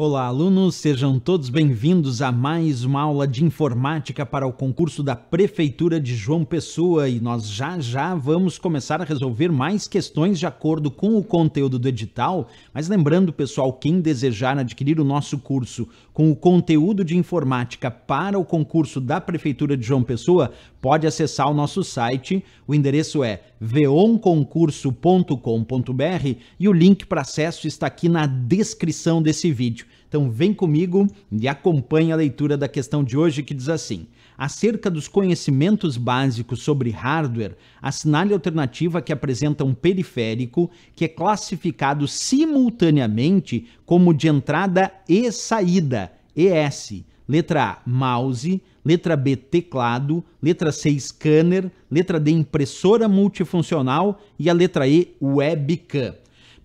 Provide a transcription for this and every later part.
Olá, alunos, sejam todos bem-vindos a mais uma aula de informática para o concurso da Prefeitura de João Pessoa e nós já já vamos começar a resolver mais questões de acordo com o conteúdo do edital. Mas lembrando, pessoal, quem desejar adquirir o nosso curso com o conteúdo de informática para o concurso da Prefeitura de João Pessoa, pode acessar o nosso site. O endereço é veonconcurso.com.br e o link para acesso está aqui na descrição desse vídeo. Então vem comigo e acompanhe a leitura da questão de hoje que diz assim: acerca dos conhecimentos básicos sobre hardware, assinale a alternativa que apresenta um periférico que é classificado simultaneamente como de entrada e saída, ES. Letra A, mouse. Letra B, teclado. Letra C, scanner. Letra D, impressora multifuncional. E a letra E, webcam.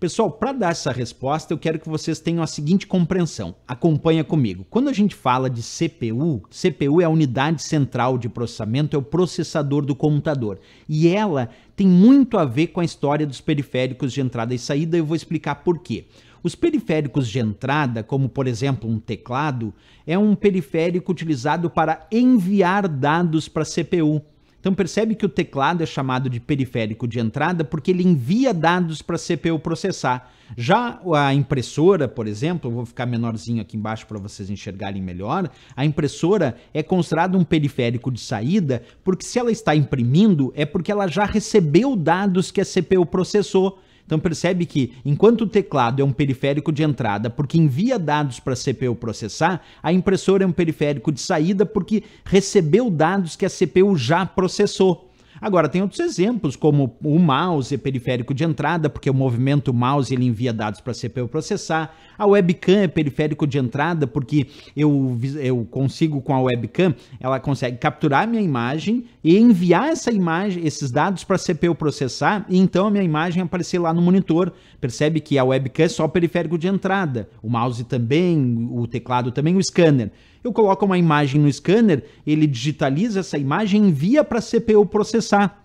Pessoal, para dar essa resposta, eu quero que vocês tenham a seguinte compreensão. Acompanha comigo. Quando a gente fala de CPU, CPU é a unidade central de processamento, é o processador do computador. E ela tem muito a ver com a história dos periféricos de entrada e saída, eu vou explicar por quê. Os periféricos de entrada, como por exemplo um teclado, é um periférico utilizado para enviar dados para a CPU. Então percebe que o teclado é chamado de periférico de entrada porque ele envia dados para a CPU processar. Já a impressora, por exemplo, vou ficar menorzinho aqui embaixo para vocês enxergarem melhor, a impressora é considerada um periférico de saída porque se ela está imprimindo é porque ela já recebeu dados que a CPU processou. Então percebe que enquanto o teclado é um periférico de entrada porque envia dados para a CPU processar, a impressora é um periférico de saída porque recebeu dados que a CPU já processou. Agora, tem outros exemplos, como o mouse é periférico de entrada, porque o movimento mouse ele envia dados para a CPU processar. A webcam é periférico de entrada, porque eu, eu consigo com a webcam, ela consegue capturar a minha imagem e enviar essa imagem, esses dados para a CPU processar, e então a minha imagem aparecer lá no monitor. Percebe que a webcam é só periférico de entrada, o mouse também, o teclado também, o scanner. Eu coloco uma imagem no scanner, ele digitaliza essa imagem e envia para a CPU processar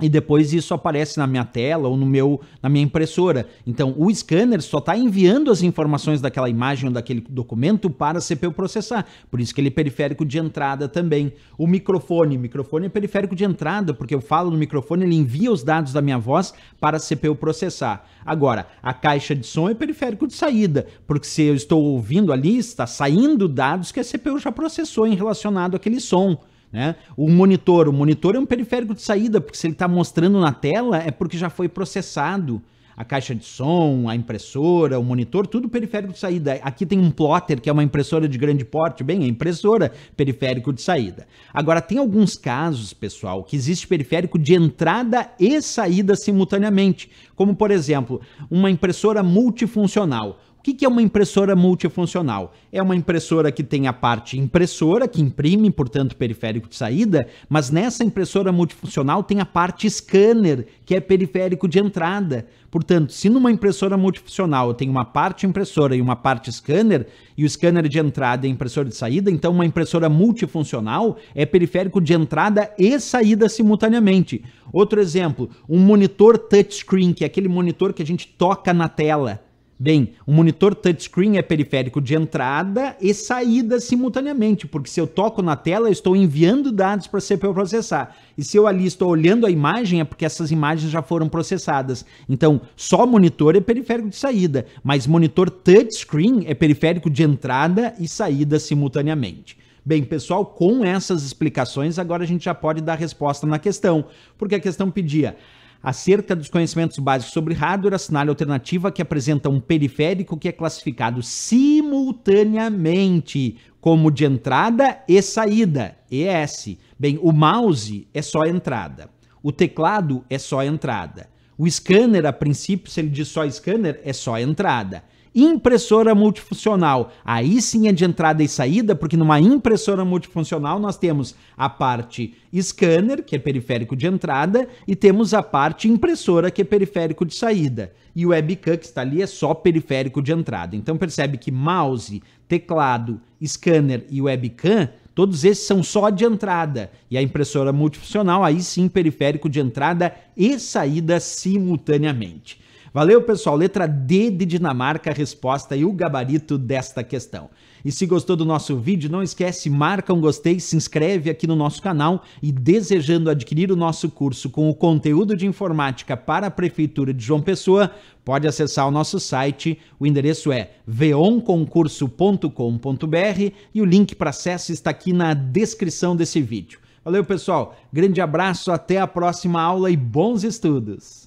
e depois isso aparece na minha tela ou no meu, na minha impressora. Então, o scanner só está enviando as informações daquela imagem ou daquele documento para a CPU processar. Por isso que ele é periférico de entrada também. O microfone, microfone é periférico de entrada, porque eu falo no microfone, ele envia os dados da minha voz para a CPU processar. Agora, a caixa de som é periférico de saída, porque se eu estou ouvindo ali, está saindo dados que a CPU já processou em relacionado àquele som. Né? O monitor, o monitor é um periférico de saída, porque se ele está mostrando na tela é porque já foi processado a caixa de som, a impressora, o monitor, tudo periférico de saída. Aqui tem um plotter, que é uma impressora de grande porte, bem, é impressora, periférico de saída. Agora, tem alguns casos, pessoal, que existe periférico de entrada e saída simultaneamente, como, por exemplo, uma impressora multifuncional que, que é uma impressora multifuncional? É uma impressora que tem a parte impressora, que imprime, portanto, periférico de saída, mas nessa impressora multifuncional tem a parte scanner, que é periférico de entrada. Portanto, se numa impressora multifuncional tem uma parte impressora e uma parte scanner, e o scanner de entrada é impressora de saída, então uma impressora multifuncional é periférico de entrada e saída simultaneamente. Outro exemplo, um monitor touchscreen, que é aquele monitor que a gente toca na tela. Bem, o monitor touchscreen é periférico de entrada e saída simultaneamente, porque se eu toco na tela, eu estou enviando dados para a CPU processar. E se eu ali estou olhando a imagem, é porque essas imagens já foram processadas. Então, só monitor é periférico de saída, mas monitor touchscreen é periférico de entrada e saída simultaneamente. Bem, pessoal, com essas explicações, agora a gente já pode dar resposta na questão, porque a questão pedia acerca dos conhecimentos básicos sobre hardware, assinale alternativa que apresenta um periférico que é classificado simultaneamente como de entrada e saída, ES. Bem, o mouse é só entrada, o teclado é só entrada, o scanner, a princípio, se ele diz só scanner, é só entrada. Impressora multifuncional. Aí sim é de entrada e saída, porque numa impressora multifuncional nós temos a parte scanner, que é periférico de entrada, e temos a parte impressora, que é periférico de saída. E o webcam que está ali é só periférico de entrada. Então percebe que mouse, teclado, scanner e webcam Todos esses são só de entrada. E a impressora multifuncional, aí sim, periférico de entrada e saída simultaneamente. Valeu, pessoal. Letra D de Dinamarca, resposta e o gabarito desta questão. E se gostou do nosso vídeo, não esquece, marca um gostei, se inscreve aqui no nosso canal e desejando adquirir o nosso curso com o conteúdo de informática para a Prefeitura de João Pessoa, pode acessar o nosso site, o endereço é veonconcurso.com.br e o link para acesso está aqui na descrição desse vídeo. Valeu, pessoal. Grande abraço, até a próxima aula e bons estudos.